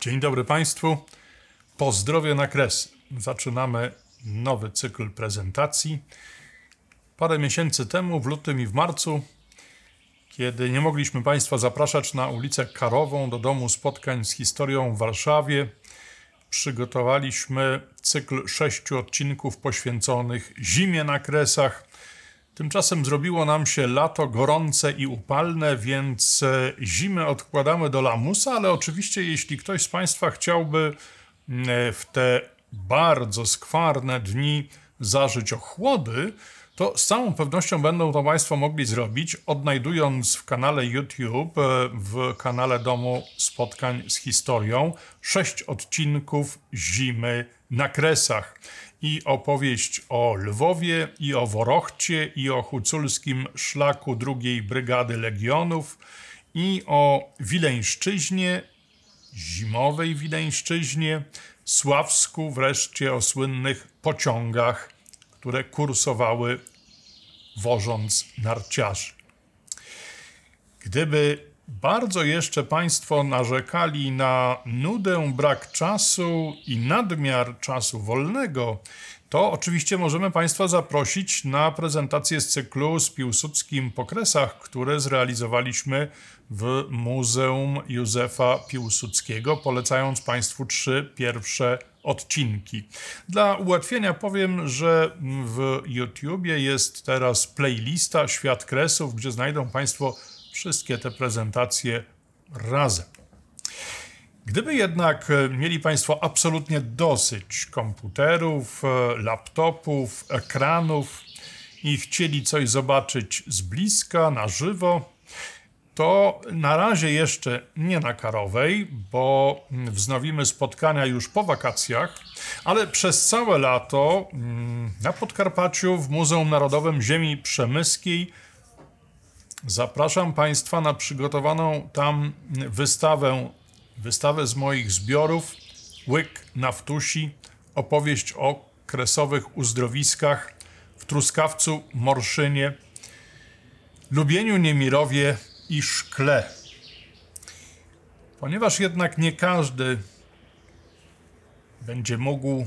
Dzień dobry Państwu. Pozdrowie na kres. Zaczynamy nowy cykl prezentacji. Parę miesięcy temu, w lutym i w marcu, kiedy nie mogliśmy Państwa zapraszać na ulicę Karową do domu spotkań z historią w Warszawie, przygotowaliśmy cykl sześciu odcinków poświęconych zimie na kresach, Tymczasem zrobiło nam się lato gorące i upalne, więc e, zimę odkładamy do lamusa, ale oczywiście jeśli ktoś z Państwa chciałby mm, e, w te bardzo skwarne dni zażyć ochłody, to z całą pewnością będą to Państwo mogli zrobić, odnajdując w kanale YouTube, e, w kanale Domu Spotkań z Historią, sześć odcinków zimy na kresach i opowieść o Lwowie i o Worochcie i o huculskim szlaku II Brygady Legionów i o Wileńszczyźnie, zimowej Wileńszczyźnie, Sławsku, wreszcie o słynnych pociągach, które kursowały wożąc narciarzy. Gdyby bardzo jeszcze Państwo narzekali na nudę, brak czasu i nadmiar czasu wolnego. To oczywiście możemy Państwa zaprosić na prezentację z cyklu z Piłsudskim po kresach, które zrealizowaliśmy w Muzeum Józefa Piłsudskiego, polecając Państwu trzy pierwsze odcinki. Dla ułatwienia powiem, że w YouTubie jest teraz playlista Świat Kresów, gdzie znajdą Państwo wszystkie te prezentacje razem. Gdyby jednak e, mieli Państwo absolutnie dosyć komputerów, e, laptopów, ekranów i chcieli coś zobaczyć z bliska, na żywo, to na razie jeszcze nie na Karowej, bo mm, wznowimy spotkania już po wakacjach, ale przez całe lato mm, na Podkarpaciu w Muzeum Narodowym Ziemi Przemyskiej Zapraszam Państwa na przygotowaną tam wystawę, wystawę z moich zbiorów Łyk Naftusi, opowieść o kresowych uzdrowiskach w Truskawcu, Morszynie, Lubieniu Niemirowie i Szkle. Ponieważ jednak nie każdy będzie mógł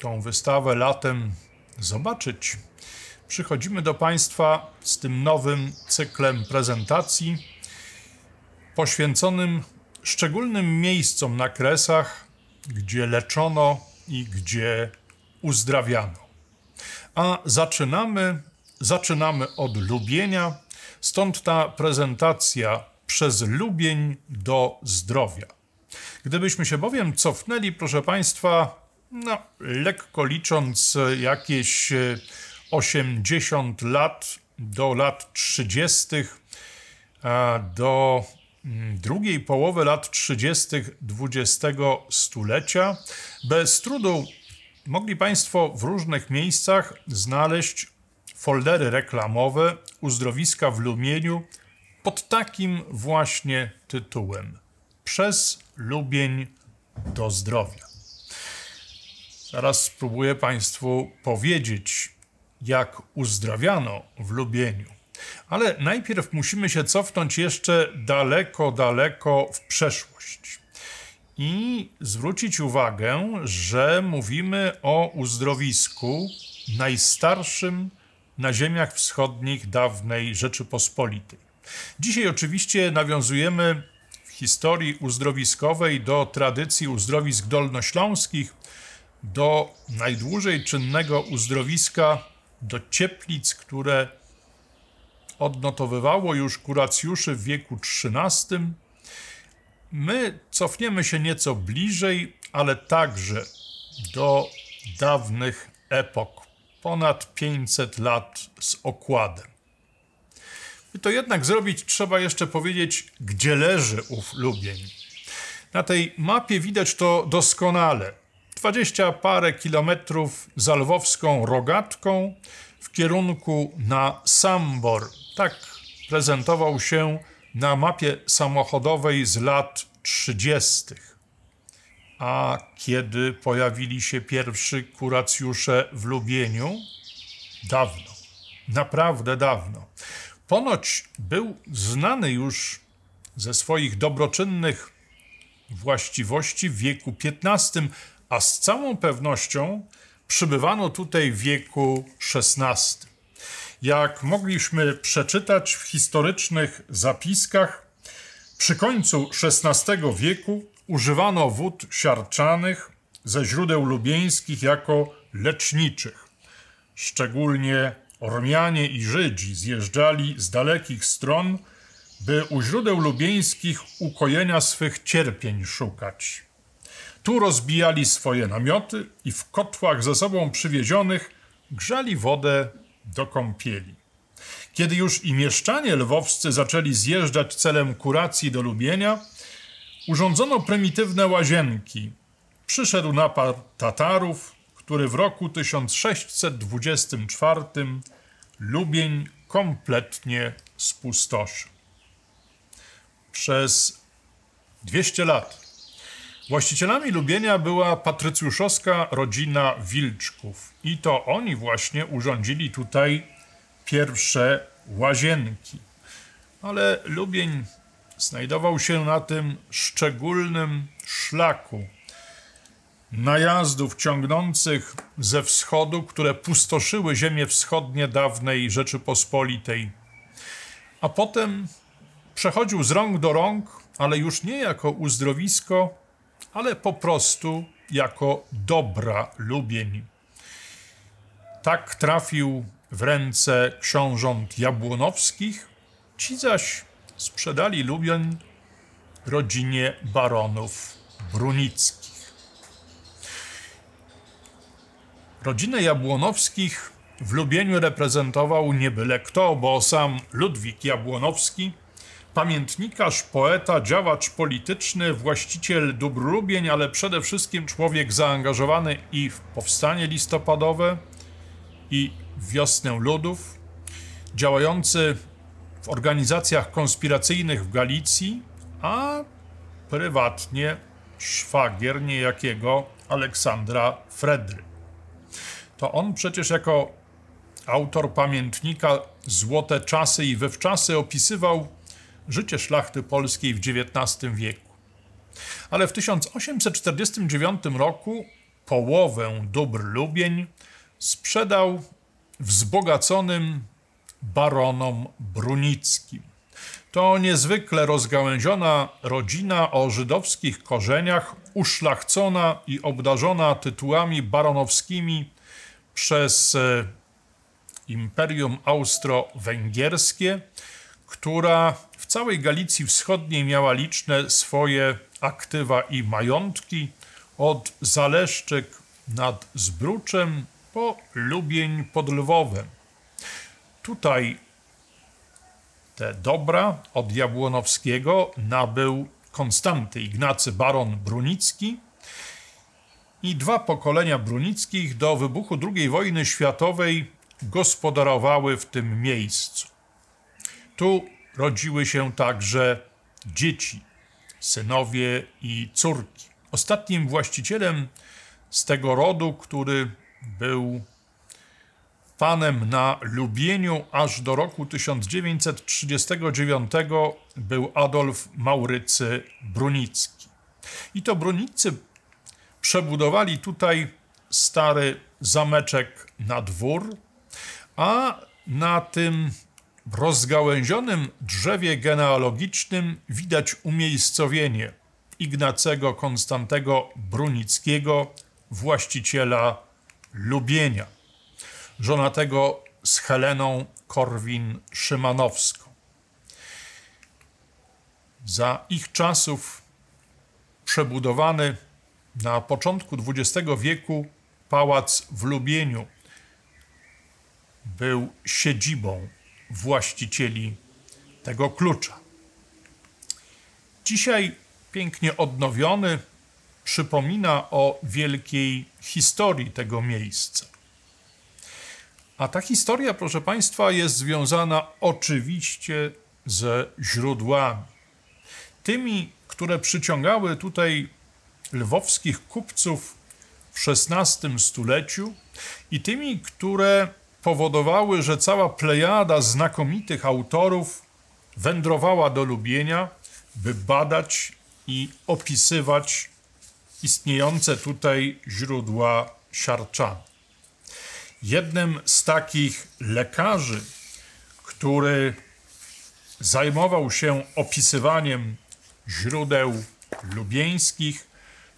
tą wystawę latem zobaczyć, przychodzimy do Państwa z tym nowym cyklem prezentacji poświęconym szczególnym miejscom na kresach, gdzie leczono i gdzie uzdrawiano. A zaczynamy, zaczynamy od lubienia, stąd ta prezentacja przez lubień do zdrowia. Gdybyśmy się bowiem cofnęli, proszę Państwa, no, lekko licząc jakieś e, 80 lat do lat 30., do mm, drugiej połowy lat 30. XX stulecia. Bez trudu mogli Państwo w różnych miejscach znaleźć foldery reklamowe uzdrowiska w Lumieniu pod takim właśnie tytułem: Przez Lubień do zdrowia. Zaraz spróbuję Państwu powiedzieć, jak uzdrawiano w Lubieniu. Ale najpierw musimy się cofnąć jeszcze daleko, daleko w przeszłość i zwrócić uwagę, że mówimy o uzdrowisku najstarszym na ziemiach wschodnich dawnej Rzeczypospolitej. Dzisiaj oczywiście nawiązujemy w historii uzdrowiskowej do tradycji uzdrowisk dolnośląskich, do najdłużej czynnego uzdrowiska do cieplic, które odnotowywało już kuracjuszy w wieku XIII. My cofniemy się nieco bliżej, ale także do dawnych epok, ponad 500 lat z okładem. I to jednak zrobić trzeba jeszcze powiedzieć, gdzie leży ów Lubień. Na tej mapie widać to doskonale. 20 parę kilometrów za lwowską rogatką w kierunku na Sambor. Tak prezentował się na mapie samochodowej z lat 30. A kiedy pojawili się pierwsi kuracjusze w Lubieniu? Dawno, naprawdę dawno. Ponoć był znany już ze swoich dobroczynnych właściwości w wieku XV, a z całą pewnością przybywano tutaj w wieku XVI. Jak mogliśmy przeczytać w historycznych zapiskach, przy końcu XVI wieku używano wód siarczanych ze źródeł lubieńskich jako leczniczych. Szczególnie Ormianie i Żydzi zjeżdżali z dalekich stron, by u źródeł lubieńskich ukojenia swych cierpień szukać. Tu rozbijali swoje namioty i w kotłach ze sobą przywiezionych grzali wodę do kąpieli. Kiedy już i mieszczanie lwowscy zaczęli zjeżdżać celem kuracji do Lubienia, urządzono prymitywne łazienki. Przyszedł napad Tatarów, który w roku 1624 Lubień kompletnie spustoszył. Przez 200 lat Właścicielami Lubienia była patrycjuszowska rodzina Wilczków i to oni właśnie urządzili tutaj pierwsze łazienki. Ale Lubień znajdował się na tym szczególnym szlaku najazdów ciągnących ze wschodu, które pustoszyły ziemie wschodnie dawnej Rzeczypospolitej. A potem przechodził z rąk do rąk, ale już nie jako uzdrowisko, ale po prostu jako dobra lubień. Tak trafił w ręce książąt jabłonowskich, ci zaś sprzedali lubień rodzinie baronów brunickich. Rodzinę Jabłonowskich w Lubieniu reprezentował nie byle kto, bo sam Ludwik Jabłonowski Pamiętnikarz, poeta, działacz polityczny, właściciel dóbr lubień, ale przede wszystkim człowiek zaangażowany i w powstanie listopadowe, i wiosnę ludów, działający w organizacjach konspiracyjnych w Galicji, a prywatnie szwagier niejakiego Aleksandra Fredry. To on przecież jako autor pamiętnika Złote Czasy i Wewczasy opisywał życie szlachty polskiej w XIX wieku. Ale w 1849 roku połowę dóbr Lubień sprzedał wzbogaconym baronom brunickim. To niezwykle rozgałęziona rodzina o żydowskich korzeniach, uszlachcona i obdarzona tytułami baronowskimi przez e, Imperium Austro-Węgierskie, która całej Galicji Wschodniej miała liczne swoje aktywa i majątki, od Zaleszczyk nad Zbruczem po Lubień pod Lwowem. Tutaj te dobra od Jabłonowskiego nabył Konstanty Ignacy Baron Brunicki i dwa pokolenia Brunickich do wybuchu II wojny światowej gospodarowały w tym miejscu. Tu rodziły się także dzieci, synowie i córki. Ostatnim właścicielem z tego rodu, który był panem na Lubieniu aż do roku 1939 był Adolf Maurycy Brunicki. I to Brunicy przebudowali tutaj stary zameczek na dwór, a na tym w rozgałęzionym drzewie genealogicznym widać umiejscowienie Ignacego Konstantego Brunickiego, właściciela Lubienia, żonatego z Heleną Korwin-Szymanowską. Za ich czasów przebudowany na początku XX wieku pałac w Lubieniu był siedzibą właścicieli tego klucza. Dzisiaj pięknie odnowiony przypomina o wielkiej historii tego miejsca. A ta historia, proszę Państwa, jest związana oczywiście ze źródłami. Tymi, które przyciągały tutaj lwowskich kupców w XVI stuleciu i tymi, które powodowały, że cała plejada znakomitych autorów wędrowała do Lubienia, by badać i opisywać istniejące tutaj źródła siarczan. Jednym z takich lekarzy, który zajmował się opisywaniem źródeł lubieńskich,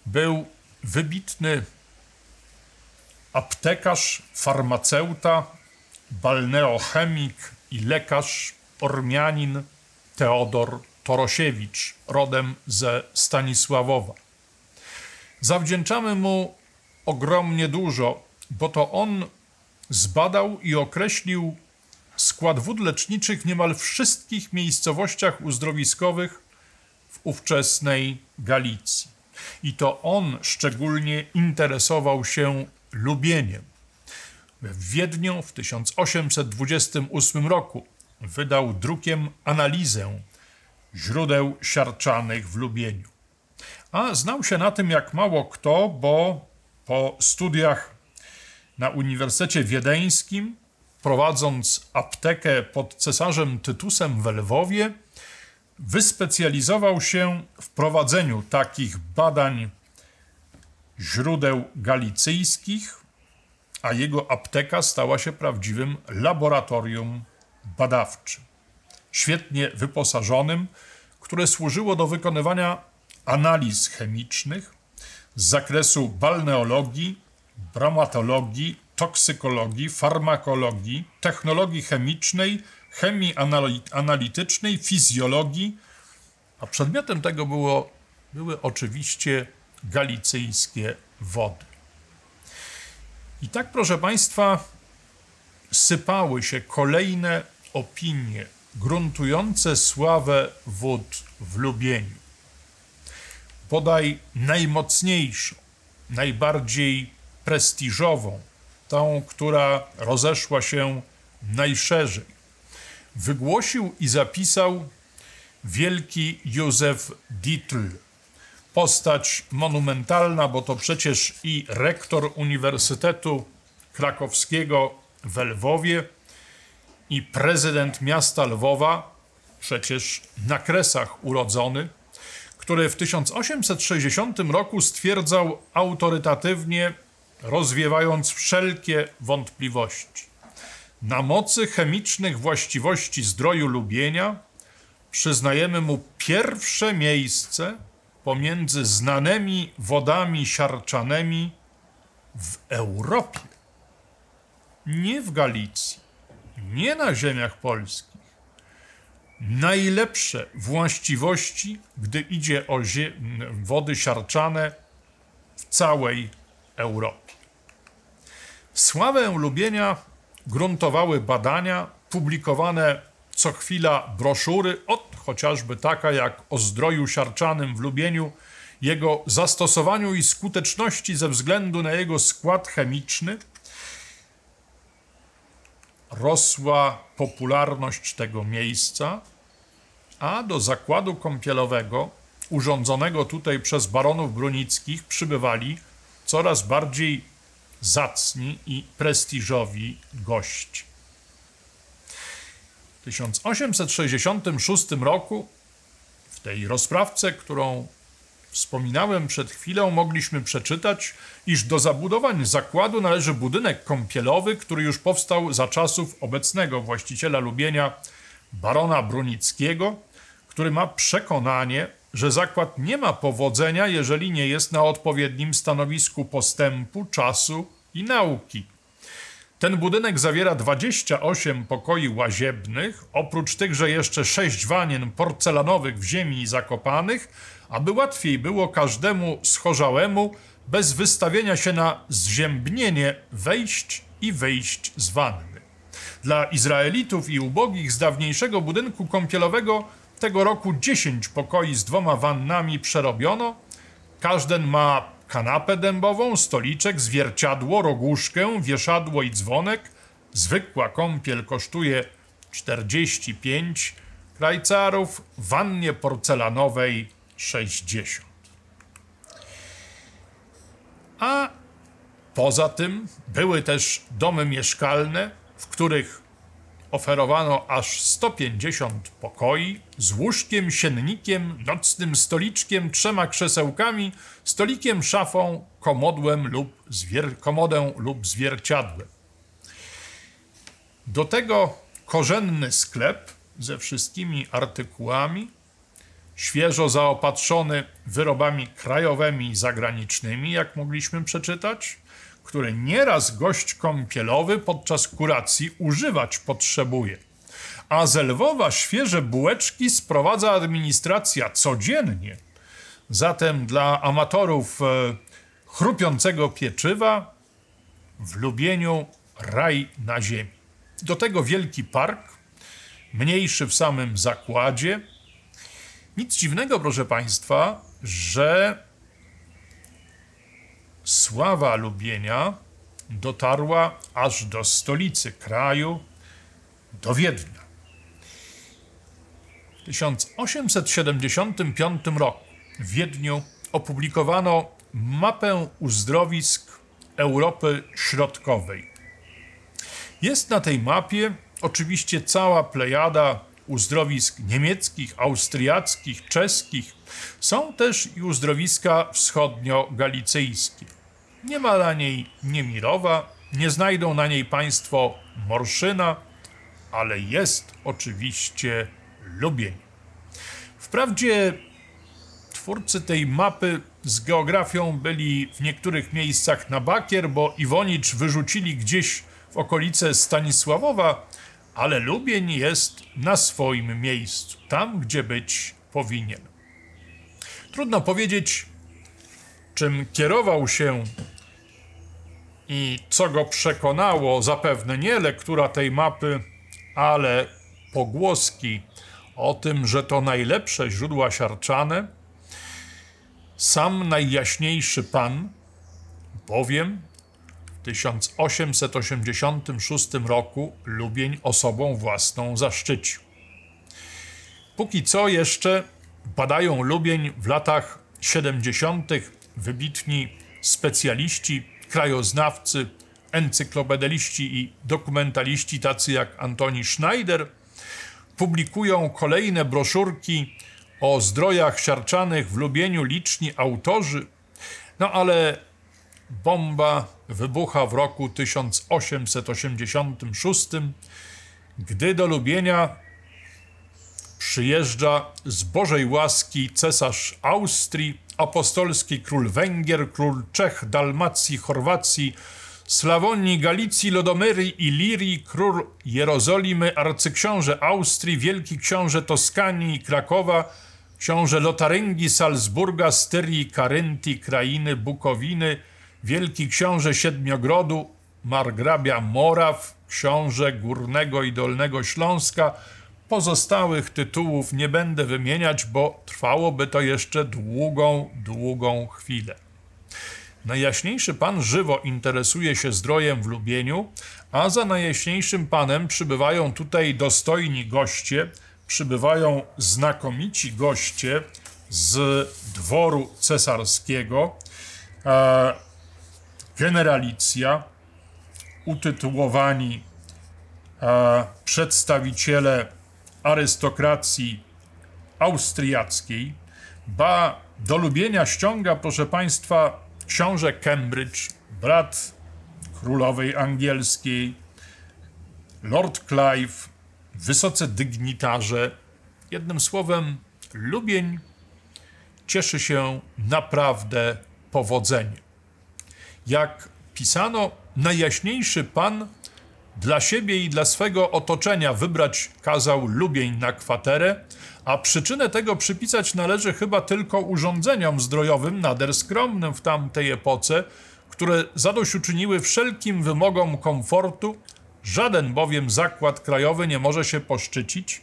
był wybitny aptekarz, farmaceuta, balneochemik i lekarz, Ormianin Teodor Torosiewicz, rodem ze Stanisławowa. Zawdzięczamy mu ogromnie dużo, bo to on zbadał i określił skład wód leczniczych w niemal wszystkich miejscowościach uzdrowiskowych w ówczesnej Galicji. I to on szczególnie interesował się lubieniem. W Wiedniu w 1828 roku wydał drukiem analizę źródeł siarczanych w Lubieniu. A znał się na tym jak mało kto, bo po studiach na Uniwersytecie Wiedeńskim, prowadząc aptekę pod cesarzem Tytusem w Lwowie, wyspecjalizował się w prowadzeniu takich badań źródeł galicyjskich, a jego apteka stała się prawdziwym laboratorium badawczym, świetnie wyposażonym, które służyło do wykonywania analiz chemicznych z zakresu balneologii, bromatologii, toksykologii, farmakologii, technologii chemicznej, chemii analitycznej, fizjologii, a przedmiotem tego było, były oczywiście galicyjskie wody. I tak, proszę Państwa, sypały się kolejne opinie gruntujące sławę wód w Lubieniu. Podaj najmocniejszą, najbardziej prestiżową, tą, która rozeszła się najszerzej. Wygłosił i zapisał wielki Józef Dietl, Postać monumentalna, bo to przecież i rektor Uniwersytetu Krakowskiego w Lwowie, i prezydent miasta Lwowa, przecież na Kresach urodzony, który w 1860 roku stwierdzał autorytatywnie, rozwiewając wszelkie wątpliwości. Na mocy chemicznych właściwości zdroju lubienia przyznajemy mu pierwsze miejsce pomiędzy znanymi wodami siarczanymi w Europie. Nie w Galicji, nie na ziemiach polskich. Najlepsze właściwości, gdy idzie o wody siarczane w całej Europie. Sławę lubienia gruntowały badania publikowane co chwila broszury od chociażby taka jak o zdroju siarczanym w Lubieniu, jego zastosowaniu i skuteczności ze względu na jego skład chemiczny, rosła popularność tego miejsca, a do zakładu kąpielowego urządzonego tutaj przez baronów brunickich przybywali coraz bardziej zacni i prestiżowi gości. 1866 roku w tej rozprawce, którą wspominałem przed chwilą, mogliśmy przeczytać, iż do zabudowań zakładu należy budynek kąpielowy, który już powstał za czasów obecnego właściciela Lubienia, barona Brunickiego, który ma przekonanie, że zakład nie ma powodzenia, jeżeli nie jest na odpowiednim stanowisku postępu, czasu i nauki. Ten budynek zawiera 28 pokoi łaziebnych, oprócz tychże jeszcze 6 wanien porcelanowych w ziemi zakopanych, aby łatwiej było każdemu schorzałemu bez wystawienia się na zziębnienie wejść i wyjść z wanny. Dla Izraelitów i ubogich z dawniejszego budynku kąpielowego tego roku 10 pokoi z dwoma wannami przerobiono. Każden ma kanapę dębową, stoliczek, zwierciadło, roguszkę, wieszadło i dzwonek. Zwykła kąpiel kosztuje 45 krajcarów, wannie porcelanowej 60. A poza tym były też domy mieszkalne, w których oferowano aż 150 pokoi, z łóżkiem, siennikiem, nocnym stoliczkiem, trzema krzesełkami, stolikiem, szafą, komodłem lub zwier- komodę lub zwierciadłem. Do tego korzenny sklep ze wszystkimi artykułami, świeżo zaopatrzony wyrobami krajowymi i zagranicznymi, jak mogliśmy przeczytać, które nieraz gość kąpielowy podczas kuracji używać potrzebuje a z Lwowa świeże bułeczki sprowadza administracja codziennie. Zatem dla amatorów e, chrupiącego pieczywa w Lubieniu raj na ziemi. Do tego wielki park, mniejszy w samym zakładzie. Nic dziwnego, proszę Państwa, że sława Lubienia dotarła aż do stolicy kraju, do Wiednia. 1875 roku w Wiedniu opublikowano mapę uzdrowisk Europy Środkowej. Jest na tej mapie oczywiście cała plejada uzdrowisk niemieckich, austriackich, czeskich. Są też i uzdrowiska wschodnio-galicyjskie. Nie ma na niej Niemirowa, nie znajdą na niej państwo Morszyna, ale jest oczywiście Lubień. Wprawdzie twórcy tej mapy z geografią byli w niektórych miejscach na bakier, bo Iwonicz wyrzucili gdzieś w okolice Stanisławowa, ale Lubień jest na swoim miejscu, tam gdzie być powinien. Trudno powiedzieć, czym kierował się i co go przekonało, zapewne nie lektura tej mapy, ale pogłoski o tym, że to najlepsze źródła siarczane, sam najjaśniejszy pan, bowiem w 1886 roku Lubień osobą własną zaszczycił. Póki co jeszcze badają Lubień w latach 70. wybitni specjaliści, krajoznawcy, encyklopedeliści i dokumentaliści tacy jak Antoni Schneider – publikują kolejne broszurki o zdrojach siarczanych w Lubieniu liczni autorzy, no ale bomba wybucha w roku 1886, gdy do Lubienia przyjeżdża z Bożej łaski cesarz Austrii, apostolski król Węgier, król Czech, Dalmacji, Chorwacji, Slawonii, Galicji, i Ilirii, król Jerozolimy, arcyksiąże Austrii, wielki książę Toskanii i Krakowa, książę Lotaryngi, Salzburga, Styrii, Karyntii, Krainy, Bukowiny, wielki książę Siedmiogrodu, margrabia Moraw, książę Górnego i Dolnego Śląska. Pozostałych tytułów nie będę wymieniać, bo trwałoby to jeszcze długą, długą chwilę. Najjaśniejszy pan żywo interesuje się zdrojem w Lubieniu, a za najjaśniejszym panem przybywają tutaj dostojni goście, przybywają znakomici goście z dworu cesarskiego, e, generalicja, utytułowani e, przedstawiciele arystokracji austriackiej, ba do Lubienia ściąga, proszę Państwa, książę Cambridge, brat królowej angielskiej, Lord Clive, wysoce dygnitarze. Jednym słowem, Lubień cieszy się naprawdę powodzeniem. Jak pisano, najjaśniejszy pan dla siebie i dla swego otoczenia wybrać kazał Lubień na kwaterę, a przyczynę tego przypisać należy chyba tylko urządzeniom zdrojowym, nader skromnym w tamtej epoce, które zadośćuczyniły wszelkim wymogom komfortu, żaden bowiem zakład krajowy nie może się poszczycić,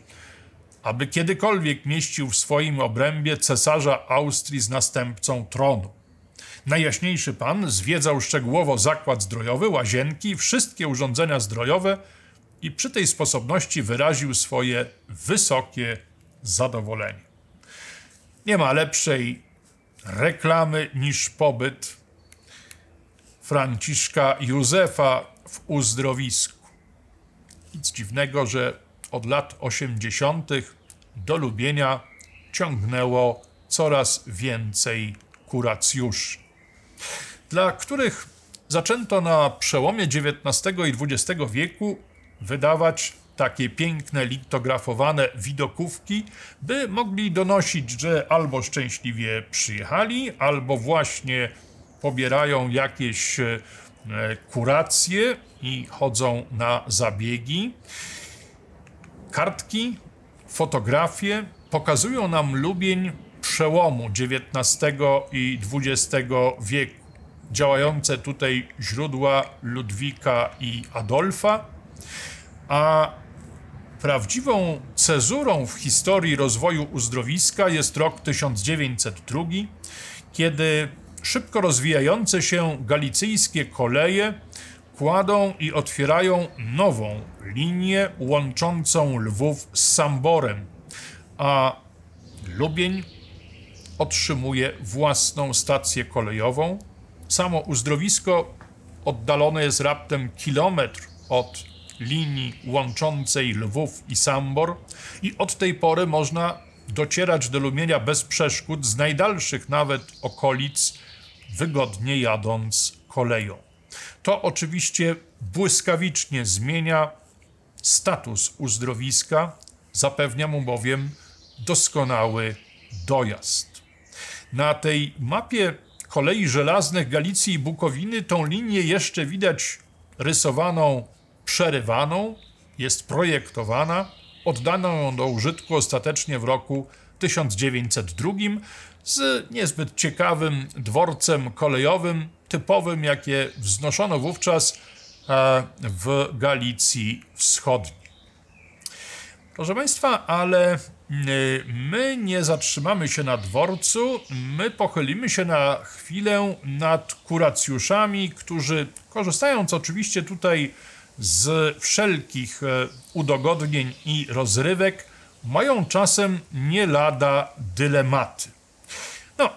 aby kiedykolwiek mieścił w swoim obrębie cesarza Austrii z następcą tronu. Najjaśniejszy pan zwiedzał szczegółowo zakład zdrojowy, łazienki wszystkie urządzenia zdrojowe i przy tej sposobności wyraził swoje wysokie Zadowolenie. Nie ma lepszej reklamy niż pobyt Franciszka Józefa w uzdrowisku. Nic dziwnego, że od lat 80. do Lubienia ciągnęło coraz więcej kuracjuszy, dla których zaczęto na przełomie XIX i XX wieku wydawać takie piękne litografowane widokówki, by mogli donosić, że albo szczęśliwie przyjechali, albo właśnie pobierają jakieś e, kuracje i chodzą na zabiegi. Kartki, fotografie pokazują nam Lubień przełomu XIX i XX wieku. Działające tutaj źródła Ludwika i Adolfa, a Prawdziwą cezurą w historii rozwoju uzdrowiska jest rok 1902, kiedy szybko rozwijające się galicyjskie koleje kładą i otwierają nową linię łączącą Lwów z Samborem, a Lubień otrzymuje własną stację kolejową. Samo uzdrowisko oddalone jest raptem kilometr od linii łączącej Lwów i Sambor i od tej pory można docierać do Lumienia bez przeszkód z najdalszych nawet okolic, wygodnie jadąc koleją. To oczywiście błyskawicznie zmienia status uzdrowiska, zapewnia mu bowiem doskonały dojazd. Na tej mapie kolei żelaznych Galicji i Bukowiny tą linię jeszcze widać rysowaną przerywaną, jest projektowana, oddano ją do użytku ostatecznie w roku 1902 z niezbyt ciekawym dworcem kolejowym, typowym, jakie wznoszono wówczas e, w Galicji Wschodniej. Proszę Państwa, ale y, my nie zatrzymamy się na dworcu, my pochylimy się na chwilę nad kuracjuszami, którzy korzystając oczywiście tutaj z wszelkich e, udogodnień i rozrywek mają czasem nie lada dylematy. No,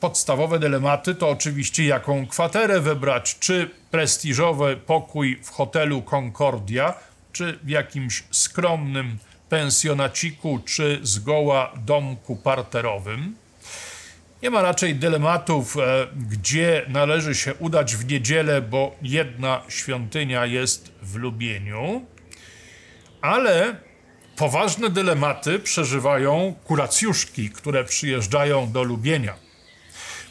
podstawowe dylematy to oczywiście jaką kwaterę wybrać, czy prestiżowy pokój w hotelu Concordia, czy w jakimś skromnym pensjonaciku, czy zgoła domku parterowym. Nie ma raczej dylematów, e, gdzie należy się udać w niedzielę, bo jedna świątynia jest w Lubieniu, ale poważne dylematy przeżywają kuracjuszki, które przyjeżdżają do Lubienia.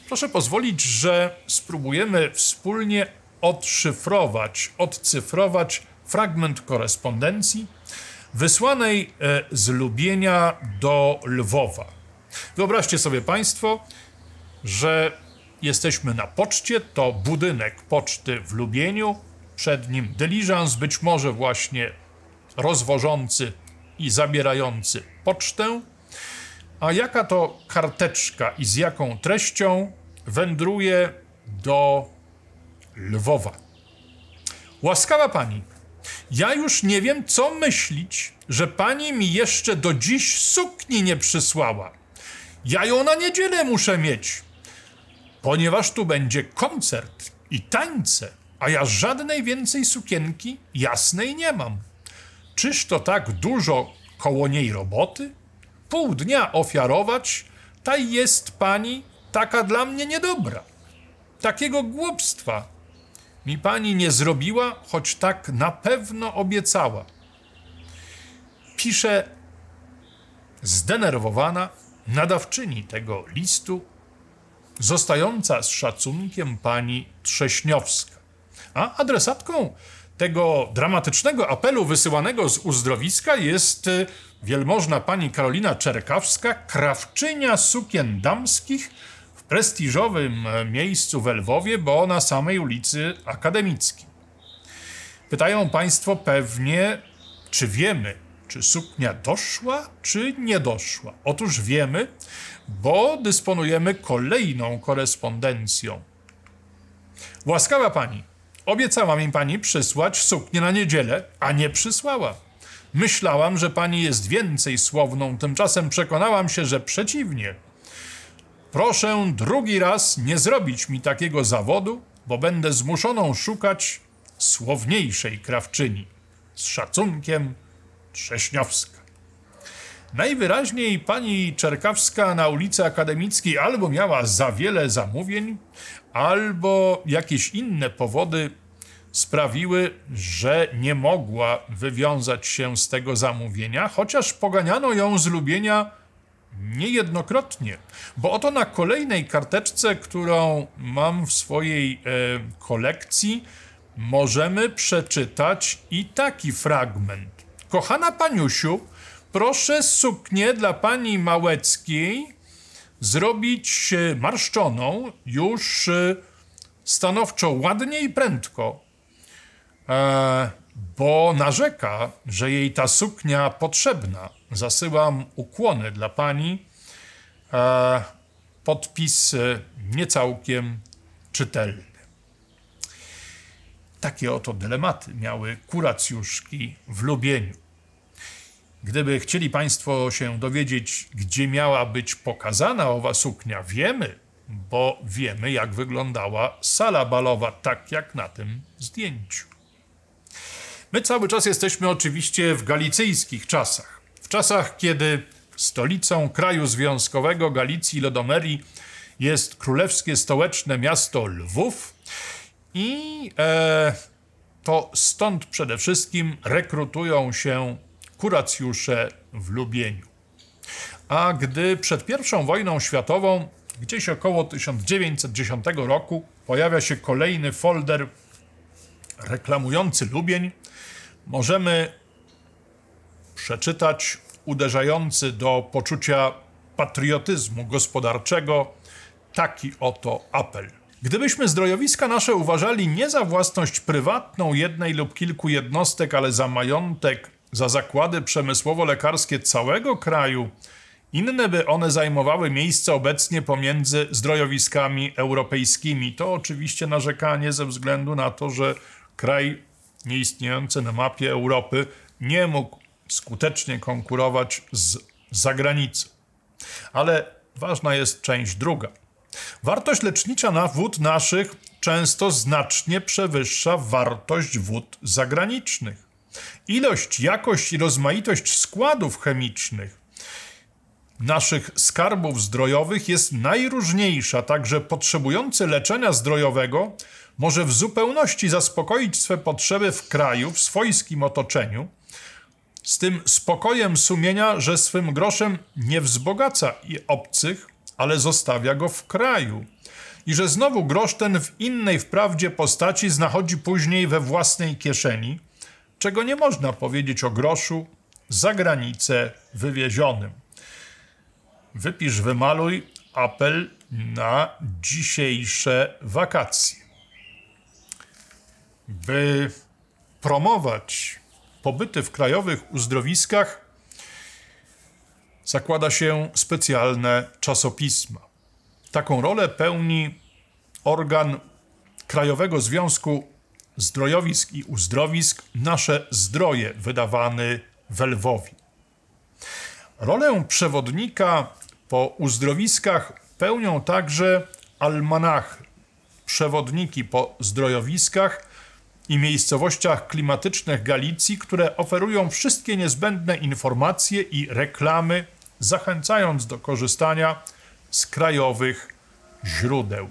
Proszę pozwolić, że spróbujemy wspólnie odszyfrować, odcyfrować fragment korespondencji wysłanej e, z Lubienia do Lwowa. Wyobraźcie sobie Państwo, że jesteśmy na poczcie, to budynek poczty w Lubieniu, przed nim dyliżans, być może właśnie rozwożący i zabierający pocztę. A jaka to karteczka i z jaką treścią wędruje do Lwowa? Łaskawa pani, ja już nie wiem, co myślić, że pani mi jeszcze do dziś sukni nie przysłała. Ja ją na niedzielę muszę mieć ponieważ tu będzie koncert i tańce, a ja żadnej więcej sukienki jasnej nie mam. Czyż to tak dużo koło niej roboty? Pół dnia ofiarować, ta jest pani taka dla mnie niedobra. Takiego głupstwa mi pani nie zrobiła, choć tak na pewno obiecała. Pisze zdenerwowana nadawczyni tego listu zostająca z szacunkiem pani Trześniowska. A adresatką tego dramatycznego apelu wysyłanego z uzdrowiska jest y, wielmożna pani Karolina Czerkawska, krawczynia sukien damskich w prestiżowym e, miejscu w Lwowie, bo na samej ulicy Akademickiej. Pytają państwo pewnie, czy wiemy, czy suknia doszła, czy nie doszła? Otóż wiemy, bo dysponujemy kolejną korespondencją. Łaskawa pani, obiecała mi pani przysłać suknię na niedzielę, a nie przysłała. Myślałam, że pani jest więcej słowną, tymczasem przekonałam się, że przeciwnie. Proszę drugi raz nie zrobić mi takiego zawodu, bo będę zmuszoną szukać słowniejszej krawczyni. Z szacunkiem, Trześniowska. Najwyraźniej pani Czerkawska na ulicy Akademickiej albo miała za wiele zamówień, albo jakieś inne powody sprawiły, że nie mogła wywiązać się z tego zamówienia, chociaż poganiano ją z lubienia niejednokrotnie, bo oto na kolejnej karteczce, którą mam w swojej e, kolekcji, możemy przeczytać i taki fragment. Kochana paniusiu, proszę suknię dla pani Małeckiej zrobić marszczoną już y, stanowczo ładnie i prędko, e, bo narzeka, że jej ta suknia potrzebna. Zasyłam ukłony dla pani. E, Podpis niecałkiem czytelny. Takie oto dylematy miały kuracjuszki w Lubieniu. Gdyby chcieli Państwo się dowiedzieć, gdzie miała być pokazana owa suknia, wiemy, bo wiemy, jak wyglądała sala balowa, tak jak na tym zdjęciu. My cały czas jesteśmy oczywiście w galicyjskich czasach. W czasach, kiedy stolicą kraju związkowego Galicji i Lodomerii jest królewskie stołeczne miasto Lwów, i e, to stąd przede wszystkim rekrutują się kuracjusze w Lubieniu. A gdy przed I wojną światową, gdzieś około 1910 roku, pojawia się kolejny folder reklamujący Lubień, możemy przeczytać uderzający do poczucia patriotyzmu gospodarczego taki oto apel. Gdybyśmy zdrojowiska nasze uważali nie za własność prywatną jednej lub kilku jednostek, ale za majątek, za zakłady przemysłowo-lekarskie całego kraju, inne by one zajmowały miejsce obecnie pomiędzy zdrojowiskami europejskimi. To oczywiście narzekanie ze względu na to, że kraj nieistniejący na mapie Europy nie mógł skutecznie konkurować z zagranicy. Ale ważna jest część druga. Wartość lecznicza na wód naszych często znacznie przewyższa wartość wód zagranicznych. Ilość, jakość i rozmaitość składów chemicznych naszych skarbów zdrojowych jest najróżniejsza, także potrzebujący leczenia zdrojowego może w zupełności zaspokoić swe potrzeby w kraju, w swojskim otoczeniu, z tym spokojem sumienia, że swym groszem nie wzbogaca i obcych, ale zostawia go w kraju. I że znowu grosz ten w innej wprawdzie postaci znachodzi później we własnej kieszeni, czego nie można powiedzieć o groszu za granicę wywiezionym. Wypisz, wymaluj apel na dzisiejsze wakacje. By promować pobyty w krajowych uzdrowiskach, zakłada się specjalne czasopisma. Taką rolę pełni organ Krajowego Związku Zdrojowisk i Uzdrowisk Nasze Zdroje, wydawany w Lwowie. Rolę przewodnika po uzdrowiskach pełnią także almanachy, przewodniki po zdrojowiskach i miejscowościach klimatycznych Galicji, które oferują wszystkie niezbędne informacje i reklamy zachęcając do korzystania z krajowych źródeł.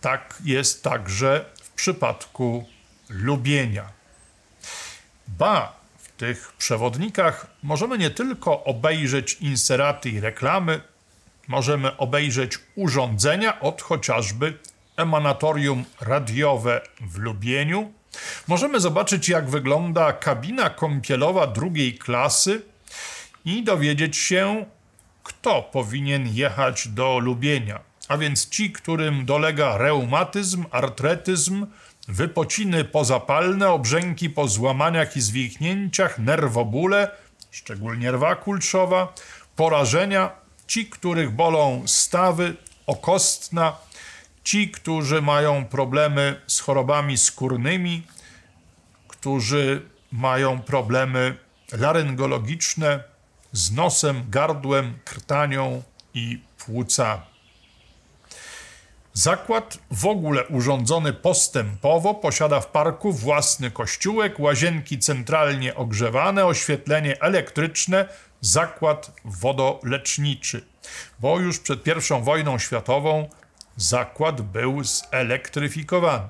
Tak jest także w przypadku lubienia. Ba, w tych przewodnikach możemy nie tylko obejrzeć inseraty i reklamy, możemy obejrzeć urządzenia od chociażby emanatorium radiowe w Lubieniu. Możemy zobaczyć, jak wygląda kabina kąpielowa drugiej klasy i dowiedzieć się, kto powinien jechać do Lubienia, a więc ci, którym dolega reumatyzm, artretyzm, wypociny pozapalne, obrzęki po złamaniach i zwichnięciach, nerwobóle, szczególnie rwa kulczowa, porażenia, ci, których bolą stawy, okostna, ci, którzy mają problemy z chorobami skórnymi, którzy mają problemy laryngologiczne, z nosem, gardłem, krtanią i płuca. Zakład, w ogóle urządzony postępowo, posiada w parku własny kościółek, łazienki centralnie ogrzewane, oświetlenie elektryczne, zakład wodoleczniczy. Bo już przed I wojną światową zakład był zelektryfikowany.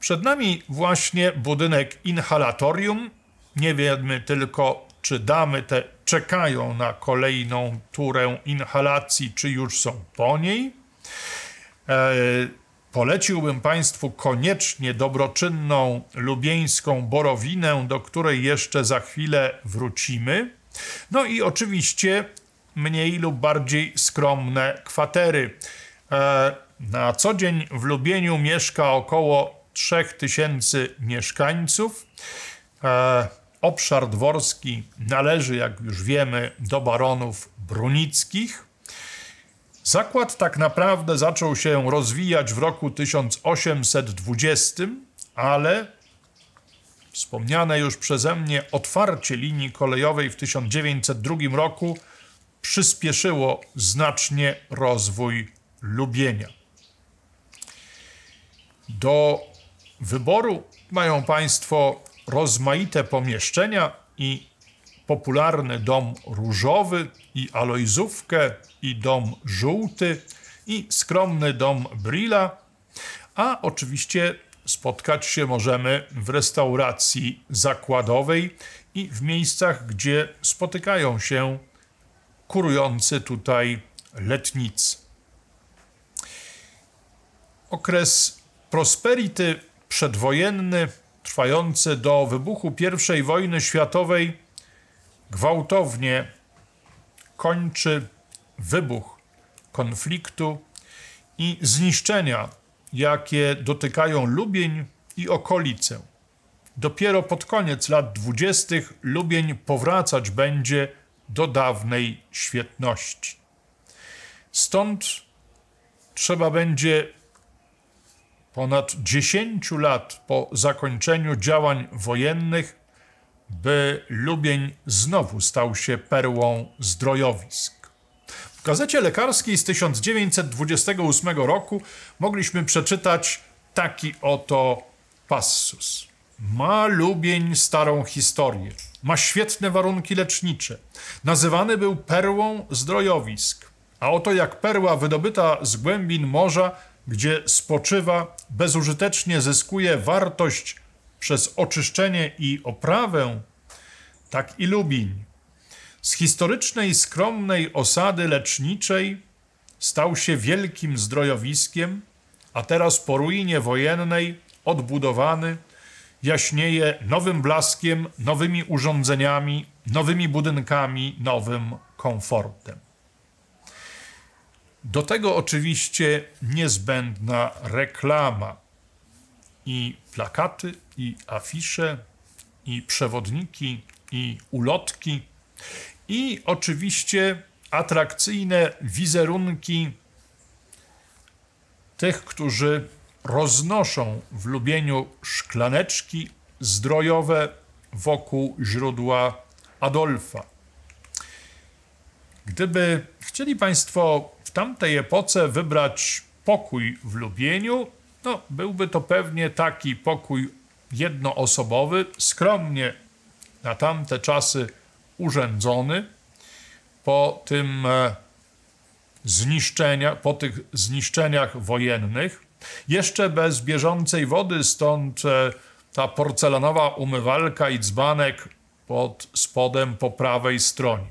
Przed nami właśnie budynek inhalatorium. Nie wiemy tylko, czy damy te czekają na kolejną turę inhalacji, czy już są po niej. E, poleciłbym Państwu koniecznie dobroczynną lubieńską borowinę, do której jeszcze za chwilę wrócimy. No i oczywiście mniej lub bardziej skromne kwatery. E, na co dzień w Lubieniu mieszka około 3000 mieszkańców. E, Obszar dworski należy, jak już wiemy, do baronów brunickich. Zakład tak naprawdę zaczął się rozwijać w roku 1820, ale wspomniane już przeze mnie otwarcie linii kolejowej w 1902 roku przyspieszyło znacznie rozwój Lubienia. Do wyboru mają Państwo rozmaite pomieszczenia i popularny dom różowy i alojzówkę i dom żółty i skromny dom Brilla, a oczywiście spotkać się możemy w restauracji zakładowej i w miejscach, gdzie spotykają się kurujący tutaj letnicy. Okres prosperity przedwojenny trwające do wybuchu I wojny światowej gwałtownie kończy wybuch konfliktu i zniszczenia, jakie dotykają Lubień i okolicę. Dopiero pod koniec lat dwudziestych Lubień powracać będzie do dawnej świetności. Stąd trzeba będzie ponad 10 lat po zakończeniu działań wojennych, by Lubień znowu stał się perłą zdrojowisk. W gazecie lekarskiej z 1928 roku mogliśmy przeczytać taki oto passus. Ma Lubień starą historię, ma świetne warunki lecznicze. Nazywany był perłą zdrojowisk. A oto jak perła wydobyta z głębin morza gdzie spoczywa, bezużytecznie zyskuje wartość przez oczyszczenie i oprawę, tak i Lubiń. Z historycznej, skromnej osady leczniczej stał się wielkim zdrojowiskiem, a teraz po ruinie wojennej odbudowany jaśnieje nowym blaskiem, nowymi urządzeniami, nowymi budynkami, nowym komfortem. Do tego oczywiście niezbędna reklama i plakaty, i afisze, i przewodniki, i ulotki, i oczywiście atrakcyjne wizerunki tych, którzy roznoszą w lubieniu szklaneczki zdrojowe wokół źródła Adolfa. Gdyby chcieli Państwo tamtej epoce wybrać pokój w Lubieniu, no, byłby to pewnie taki pokój jednoosobowy, skromnie na tamte czasy urządzony. Po tym e, zniszczenia, po tych zniszczeniach wojennych, jeszcze bez bieżącej wody, stąd e, ta porcelanowa umywalka i dzbanek pod spodem po prawej stronie.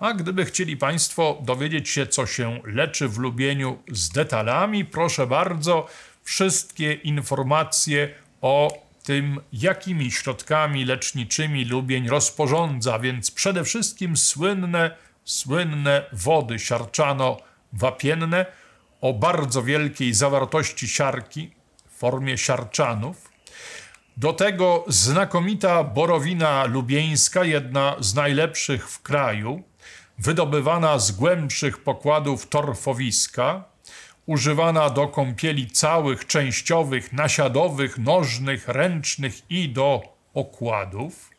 A gdyby chcieli Państwo dowiedzieć się, co się leczy w lubieniu z detalami, proszę bardzo, wszystkie informacje o tym, jakimi środkami leczniczymi lubień rozporządza, więc przede wszystkim słynne, słynne wody siarczano-wapienne o bardzo wielkiej zawartości siarki w formie siarczanów, do tego znakomita borowina lubieńska, jedna z najlepszych w kraju, wydobywana z głębszych pokładów torfowiska, używana do kąpieli całych, częściowych, nasiadowych, nożnych, ręcznych i do okładów.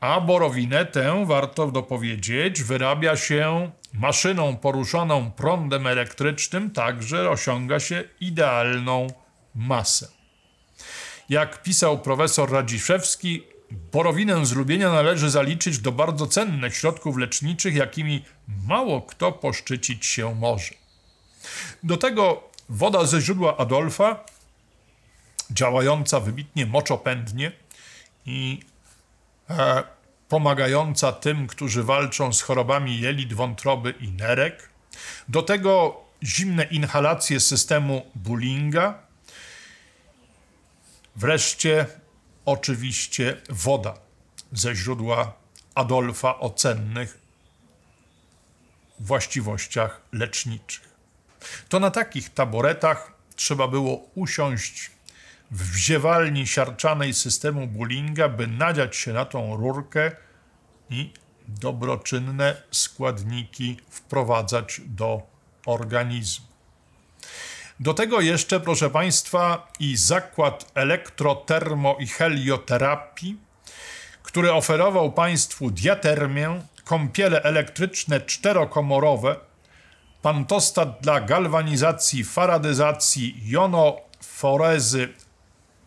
A borowinę tę, warto dopowiedzieć, wyrabia się maszyną poruszaną prądem elektrycznym, także osiąga się idealną masę. Jak pisał profesor Radziszewski, borowinę z Lubienia należy zaliczyć do bardzo cennych środków leczniczych, jakimi mało kto poszczycić się może. Do tego woda ze źródła Adolfa, działająca wybitnie moczopędnie i e, pomagająca tym, którzy walczą z chorobami jelit, wątroby i nerek. Do tego zimne inhalacje systemu Bullinga, Wreszcie oczywiście woda ze źródła Adolfa o cennych właściwościach leczniczych. To na takich taboretach trzeba było usiąść w wziewalni siarczanej systemu Bullinga, by nadziać się na tą rurkę i dobroczynne składniki wprowadzać do organizmu. Do tego jeszcze, proszę Państwa, i zakład elektrotermo i helioterapii, który oferował Państwu diatermię, kąpiele elektryczne czterokomorowe, pantostat dla galwanizacji, faradyzacji, jonoforezy.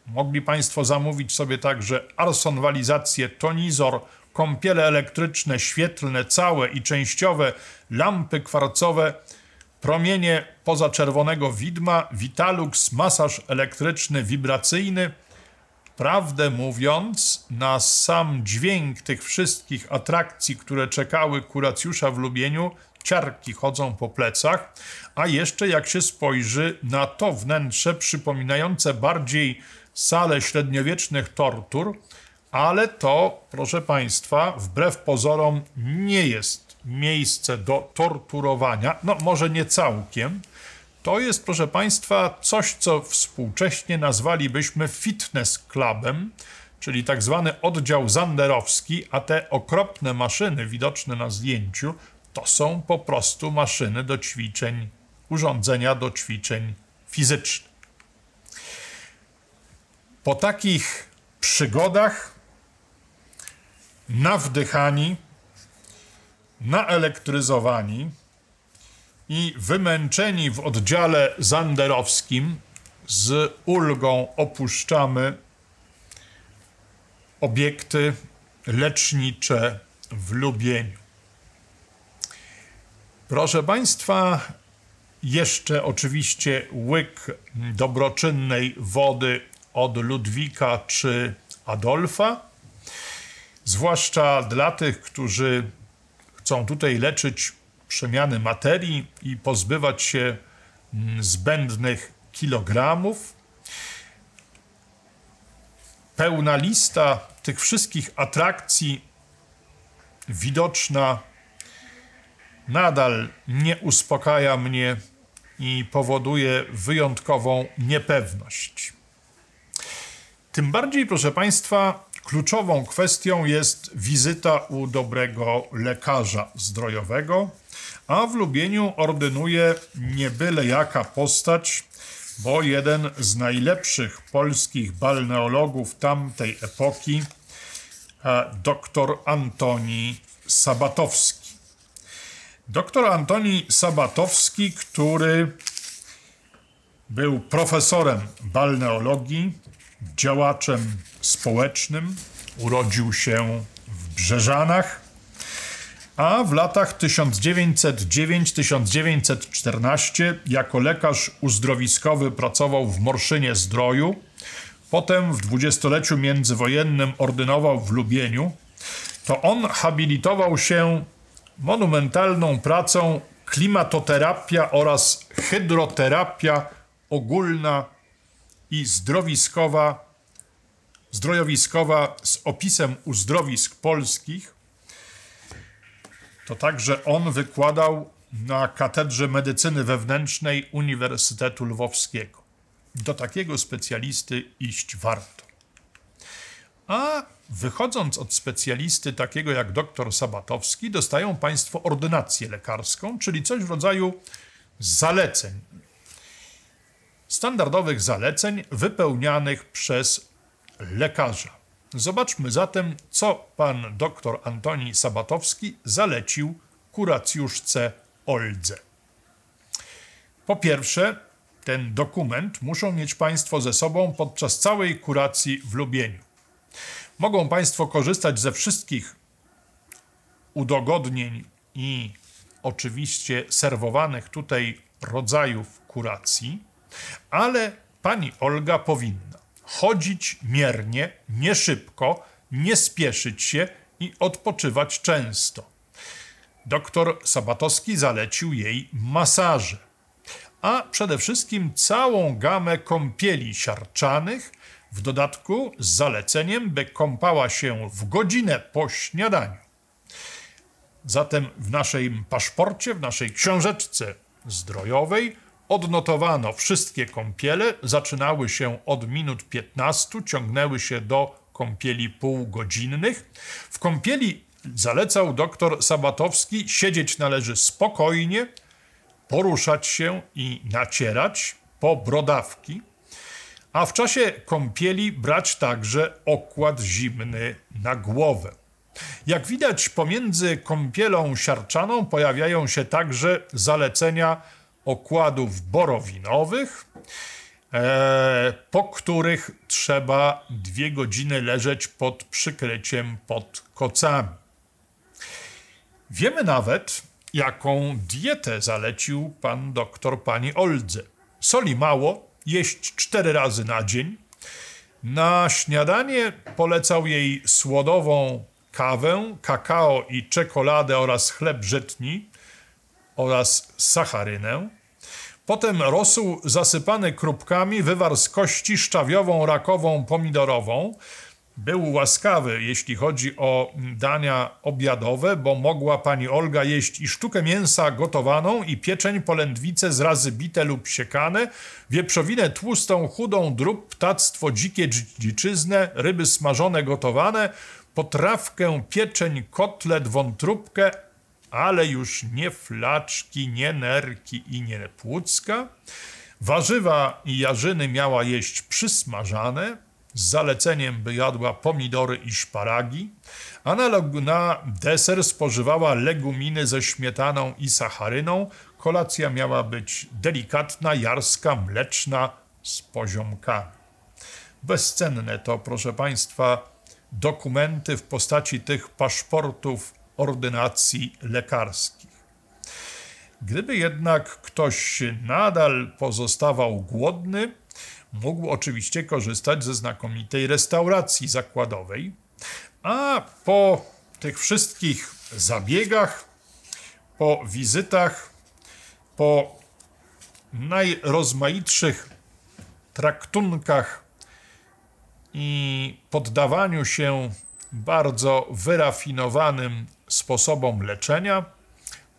Mogli Państwo zamówić sobie także arsonwalizację, tonizor, kąpiele elektryczne, świetlne, całe i częściowe, lampy kwarcowe – promienie pozaczerwonego widma, Vitalux, masaż elektryczny, wibracyjny. Prawdę mówiąc, na sam dźwięk tych wszystkich atrakcji, które czekały kuracjusza w Lubieniu, ciarki chodzą po plecach, a jeszcze jak się spojrzy na to wnętrze przypominające bardziej salę średniowiecznych tortur, ale to, proszę Państwa, wbrew pozorom nie jest miejsce do torturowania, no może nie całkiem, to jest, proszę Państwa, coś, co współcześnie nazwalibyśmy fitness clubem, czyli tak zwany oddział zanderowski, a te okropne maszyny widoczne na zdjęciu to są po prostu maszyny do ćwiczeń, urządzenia do ćwiczeń fizycznych. Po takich przygodach nawdychani naelektryzowani i wymęczeni w oddziale zanderowskim z ulgą opuszczamy obiekty lecznicze w Lubieniu. Proszę Państwa, jeszcze oczywiście łyk dobroczynnej wody od Ludwika czy Adolfa, zwłaszcza dla tych, którzy Chcą tutaj leczyć przemiany materii i pozbywać się mm, zbędnych kilogramów. Pełna lista tych wszystkich atrakcji widoczna nadal nie uspokaja mnie i powoduje wyjątkową niepewność. Tym bardziej, proszę Państwa, Kluczową kwestią jest wizyta u dobrego lekarza zdrojowego, a w Lubieniu ordynuje nie byle jaka postać, bo jeden z najlepszych polskich balneologów tamtej epoki, e, dr Antoni Sabatowski. Doktor Antoni Sabatowski, który był profesorem balneologii, działaczem społecznym. Urodził się w Brzeżanach, a w latach 1909-1914 jako lekarz uzdrowiskowy pracował w Morszynie Zdroju. Potem w dwudziestoleciu międzywojennym ordynował w Lubieniu. To on habilitował się monumentalną pracą Klimatoterapia oraz Hydroterapia ogólna i zdrowiskowa zdrojowiskowa z opisem uzdrowisk polskich, to także on wykładał na Katedrze Medycyny Wewnętrznej Uniwersytetu Lwowskiego. Do takiego specjalisty iść warto. A wychodząc od specjalisty takiego jak dr Sabatowski, dostają Państwo ordynację lekarską, czyli coś w rodzaju zaleceń. Standardowych zaleceń wypełnianych przez lekarza. Zobaczmy zatem, co pan dr Antoni Sabatowski zalecił kuracjuszce Oldze. Po pierwsze, ten dokument muszą mieć Państwo ze sobą podczas całej kuracji w Lubieniu. Mogą Państwo korzystać ze wszystkich udogodnień i oczywiście serwowanych tutaj rodzajów kuracji, ale pani Olga powinna chodzić miernie, nie szybko, nie spieszyć się i odpoczywać często. Doktor Sabatowski zalecił jej masaże, a przede wszystkim całą gamę kąpieli siarczanych, w dodatku z zaleceniem, by kąpała się w godzinę po śniadaniu. Zatem w naszym paszporcie, w naszej książeczce zdrojowej Odnotowano wszystkie kąpiele, zaczynały się od minut 15, ciągnęły się do kąpieli półgodzinnych. W kąpieli zalecał doktor Sabatowski siedzieć należy spokojnie, poruszać się i nacierać po brodawki, a w czasie kąpieli brać także okład zimny na głowę. Jak widać, pomiędzy kąpielą siarczaną pojawiają się także zalecenia okładów borowinowych, e, po których trzeba dwie godziny leżeć pod przykryciem pod kocami. Wiemy nawet, jaką dietę zalecił pan doktor pani Oldze. Soli mało, jeść cztery razy na dzień. Na śniadanie polecał jej słodową kawę, kakao i czekoladę oraz chleb brzetni oraz sacharynę. Potem rosół zasypany krupkami wywarł z kości szczawiową, rakową, pomidorową. Był łaskawy, jeśli chodzi o dania obiadowe, bo mogła pani Olga jeść i sztukę mięsa gotowaną, i pieczeń, polędwice z razy bite lub siekane, wieprzowinę tłustą, chudą, drób, ptactwo, dzikie dziczyznę, ryby smażone, gotowane, potrawkę, pieczeń, kotlet, wątróbkę, ale już nie flaczki, nie nerki i nie płucka. Warzywa i jarzyny miała jeść przysmażane, z zaleceniem by jadła pomidory i szparagi, Analog na, deser spożywała leguminy ze śmietaną i sacharyną. Kolacja miała być delikatna, jarska, mleczna, z poziomkami. Bezcenne to, proszę Państwa, dokumenty w postaci tych paszportów ordynacji lekarskich. Gdyby jednak ktoś nadal pozostawał głodny, mógł oczywiście korzystać ze znakomitej restauracji zakładowej, a po tych wszystkich zabiegach, po wizytach, po najrozmaitszych traktunkach i poddawaniu się bardzo wyrafinowanym sposobom leczenia,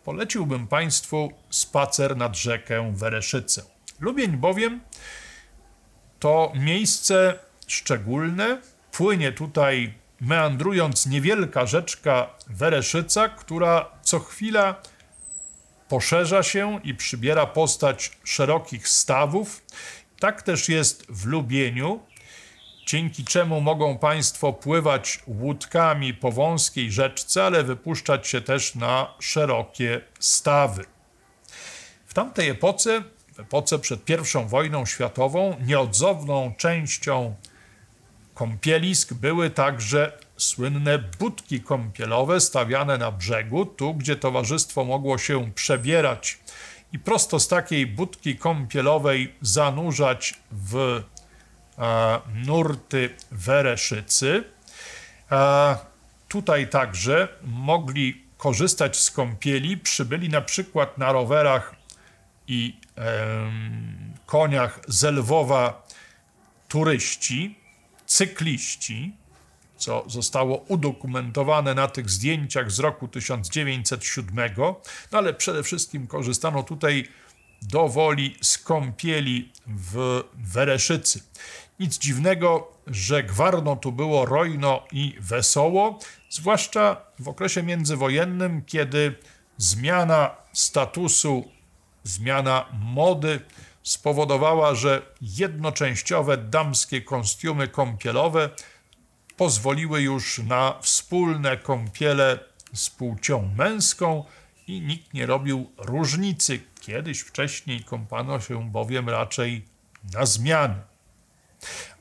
poleciłbym Państwu spacer nad rzekę Wereszycę. Lubień bowiem to miejsce szczególne. Płynie tutaj meandrując niewielka rzeczka Wereszyca, która co chwila poszerza się i przybiera postać szerokich stawów. Tak też jest w Lubieniu dzięki czemu mogą Państwo pływać łódkami po wąskiej rzeczce, ale wypuszczać się też na szerokie stawy. W tamtej epoce, w epoce przed I wojną światową, nieodzowną częścią kąpielisk były także słynne budki kąpielowe stawiane na brzegu, tu gdzie towarzystwo mogło się przebierać i prosto z takiej budki kąpielowej zanurzać w E, nurty Wereszycy. E, tutaj także mogli korzystać z kąpieli, przybyli na przykład na rowerach i koniach z Lwowa turyści, cykliści, co zostało udokumentowane na tych zdjęciach z roku 1907, no ale przede wszystkim korzystano tutaj do woli z kąpieli w Wereszycy. Nic dziwnego, że gwarno tu było rojno i wesoło, zwłaszcza w okresie międzywojennym, kiedy zmiana statusu, zmiana mody spowodowała, że jednoczęściowe damskie kostiumy kąpielowe pozwoliły już na wspólne kąpiele z płcią męską i nikt nie robił różnicy. Kiedyś wcześniej kąpano się bowiem raczej na zmiany.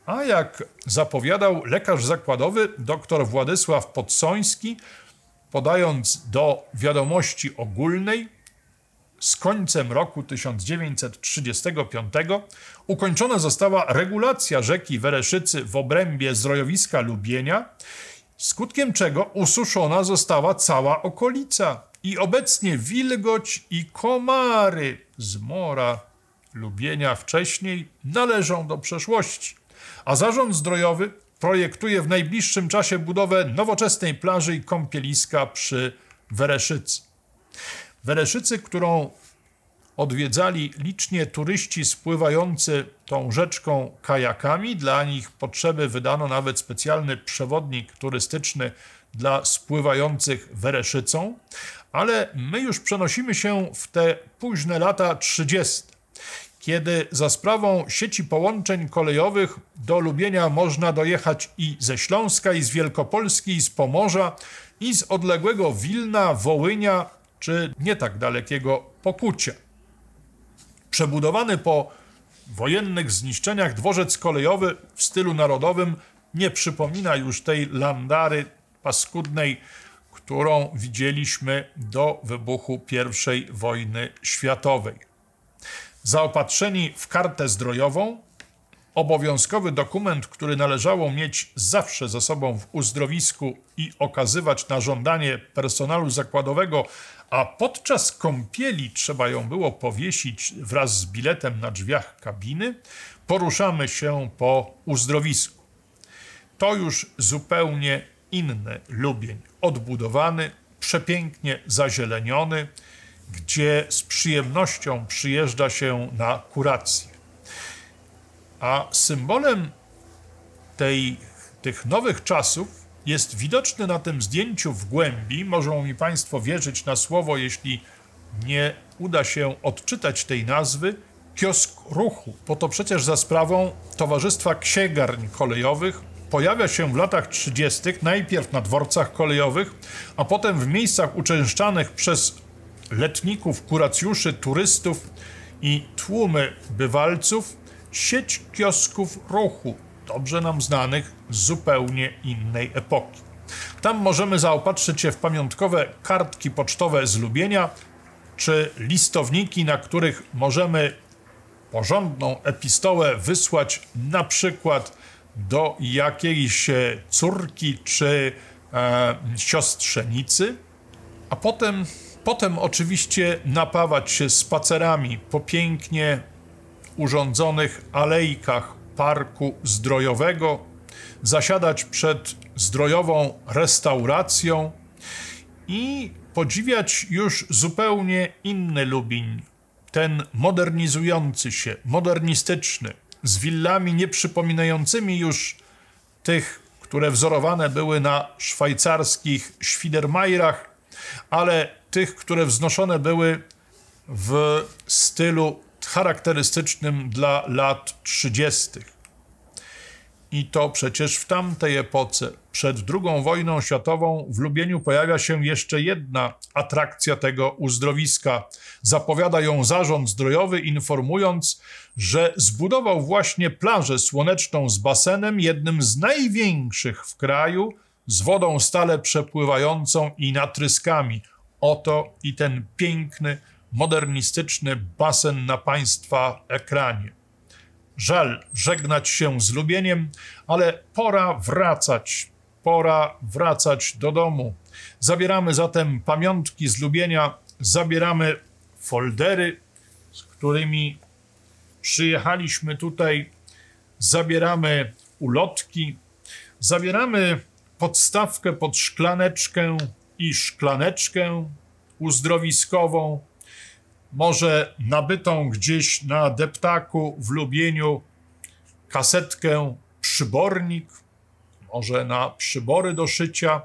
A jak zapowiadał lekarz zakładowy dr Władysław Podsoński, podając do wiadomości ogólnej, z końcem roku 1935 ukończona została regulacja rzeki Wereszycy w obrębie zdrojowiska Lubienia, skutkiem czego ususzona została cała okolica i obecnie wilgoć i komary z mora lubienia wcześniej należą do przeszłości, a zarząd zdrojowy projektuje w najbliższym czasie budowę nowoczesnej plaży i kąpieliska przy Wereszycy. Wereszycy, którą odwiedzali licznie turyści spływający tą rzeczką kajakami. Dla nich potrzeby wydano nawet specjalny przewodnik turystyczny dla spływających Wereszycą, ale my już przenosimy się w te późne lata 30 kiedy za sprawą sieci połączeń kolejowych do Lubienia można dojechać i ze Śląska, i z Wielkopolski, i z Pomorza, i z odległego Wilna, Wołynia czy nie tak dalekiego Pokucia. Przebudowany po wojennych zniszczeniach dworzec kolejowy w stylu narodowym nie przypomina już tej landary paskudnej, którą widzieliśmy do wybuchu I wojny światowej zaopatrzeni w kartę zdrojową, obowiązkowy dokument, który należało mieć zawsze ze sobą w uzdrowisku i okazywać na żądanie personelu zakładowego, a podczas kąpieli trzeba ją było powiesić wraz z biletem na drzwiach kabiny, poruszamy się po uzdrowisku. To już zupełnie inny Lubień, odbudowany, przepięknie zazieleniony, gdzie z przyjemnością przyjeżdża się na kurację. A symbolem tej, tych nowych czasów jest widoczny na tym zdjęciu w głębi. Mogą mi Państwo wierzyć na słowo, jeśli nie uda się odczytać tej nazwy. Kiosk ruchu, bo to przecież za sprawą Towarzystwa Księgarni Kolejowych pojawia się w latach 30. najpierw na dworcach kolejowych, a potem w miejscach uczęszczanych przez letników, kuracjuszy, turystów i tłumy bywalców sieć kiosków ruchu, dobrze nam znanych z zupełnie innej epoki. Tam możemy zaopatrzyć się w pamiątkowe kartki pocztowe z Lubienia, czy listowniki, na których możemy porządną epistołę wysłać na przykład do jakiejś e, córki czy e, siostrzenicy, a potem Potem oczywiście napawać się spacerami po pięknie urządzonych alejkach parku zdrojowego, zasiadać przed zdrojową restauracją i podziwiać już zupełnie inny Lubin, ten modernizujący się, modernistyczny, z willami nieprzypominającymi już tych, które wzorowane były na szwajcarskich Schwiedermajerach, ale tych, które wznoszone były w stylu charakterystycznym dla lat 30. I to przecież w tamtej epoce, przed II wojną światową, w Lubieniu pojawia się jeszcze jedna atrakcja tego uzdrowiska. Zapowiada ją zarząd zdrojowy, informując, że zbudował właśnie plażę słoneczną z basenem, jednym z największych w kraju, z wodą stale przepływającą i natryskami. Oto i ten piękny, modernistyczny basen na Państwa ekranie. Żal żegnać się z lubieniem, ale pora wracać, pora wracać do domu. Zabieramy zatem pamiątki z lubienia, zabieramy foldery, z którymi przyjechaliśmy tutaj, zabieramy ulotki, zabieramy podstawkę pod szklaneczkę i szklaneczkę uzdrowiskową, może nabytą gdzieś na deptaku w Lubieniu kasetkę przybornik, może na przybory do szycia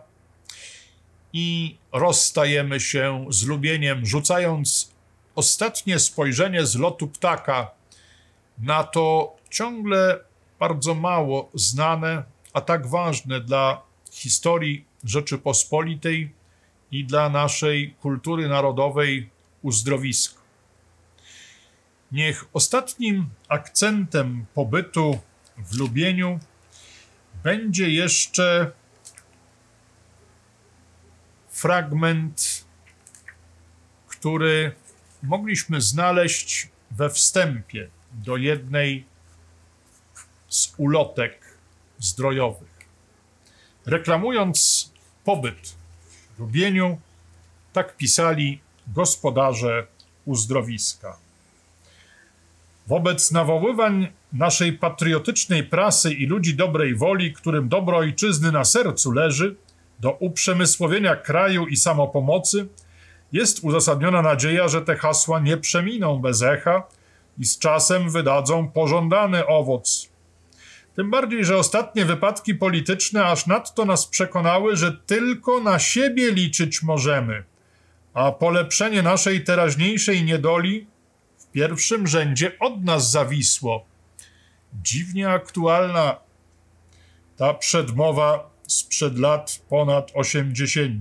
i rozstajemy się z Lubieniem, rzucając ostatnie spojrzenie z lotu ptaka na to ciągle bardzo mało znane, a tak ważne dla historii Rzeczypospolitej i dla naszej kultury narodowej uzdrowisko. Niech ostatnim akcentem pobytu w Lubieniu będzie jeszcze fragment, który mogliśmy znaleźć we wstępie do jednej z ulotek zdrojowych. Reklamując pobyt w Lubieniu, tak pisali gospodarze uzdrowiska. Wobec nawoływań naszej patriotycznej prasy i ludzi dobrej woli, którym dobro ojczyzny na sercu leży, do uprzemysłowienia kraju i samopomocy, jest uzasadniona nadzieja, że te hasła nie przeminą bez echa i z czasem wydadzą pożądany owoc tym bardziej, że ostatnie wypadki polityczne aż nadto nas przekonały, że tylko na siebie liczyć możemy, a polepszenie naszej teraźniejszej niedoli w pierwszym rzędzie od nas zawisło. Dziwnie aktualna ta przedmowa sprzed lat ponad 80.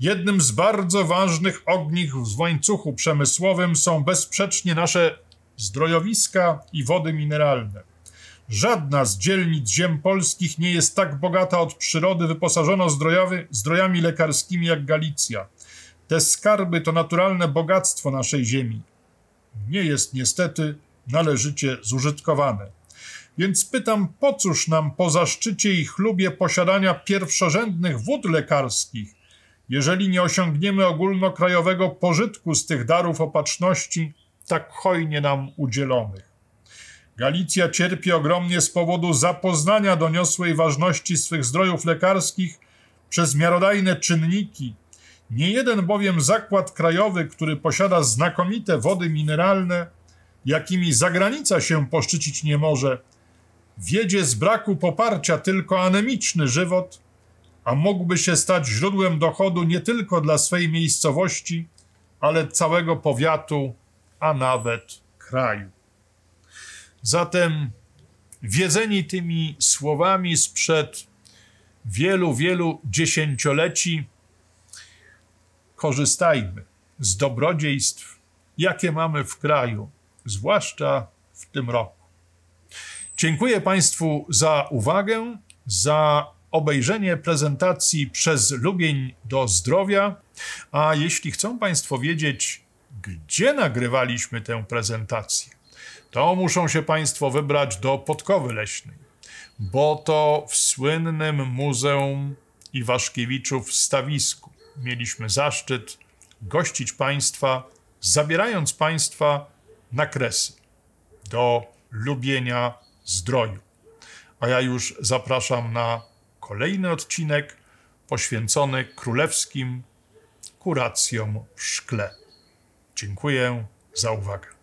Jednym z bardzo ważnych ogniw w łańcuchu przemysłowym są bezsprzecznie nasze zdrojowiska i wody mineralne. Żadna z dzielnic ziem polskich nie jest tak bogata od przyrody, wyposażona zdrojowy, zdrojami lekarskimi jak Galicja. Te skarby to naturalne bogactwo naszej ziemi. Nie jest niestety należycie zużytkowane. Więc pytam, po cóż nam po zaszczycie i chlubie posiadania pierwszorzędnych wód lekarskich, jeżeli nie osiągniemy ogólnokrajowego pożytku z tych darów opatrzności tak hojnie nam udzielonych? Galicja cierpi ogromnie z powodu zapoznania doniosłej ważności swych zdrojów lekarskich przez miarodajne czynniki. Nie jeden bowiem zakład krajowy, który posiada znakomite wody mineralne, jakimi zagranica się poszczycić nie może, wiedzie z braku poparcia tylko anemiczny żywot, a mógłby się stać źródłem dochodu nie tylko dla swej miejscowości, ale całego powiatu, a nawet kraju. Zatem wiedzeni tymi słowami sprzed wielu, wielu dziesięcioleci, korzystajmy z dobrodziejstw, jakie mamy w kraju, zwłaszcza w tym roku. Dziękuję Państwu za uwagę, za obejrzenie prezentacji przez Lubień do Zdrowia. A jeśli chcą Państwo wiedzieć, gdzie nagrywaliśmy tę prezentację, to muszą się Państwo wybrać do Podkowy Leśnej, bo to w słynnym Muzeum Iwaszkiewiczów w Stawisku mieliśmy zaszczyt gościć Państwa, zabierając Państwa na kresy do lubienia zdroju. A ja już zapraszam na kolejny odcinek poświęcony królewskim kuracjom w szkle. Dziękuję za uwagę.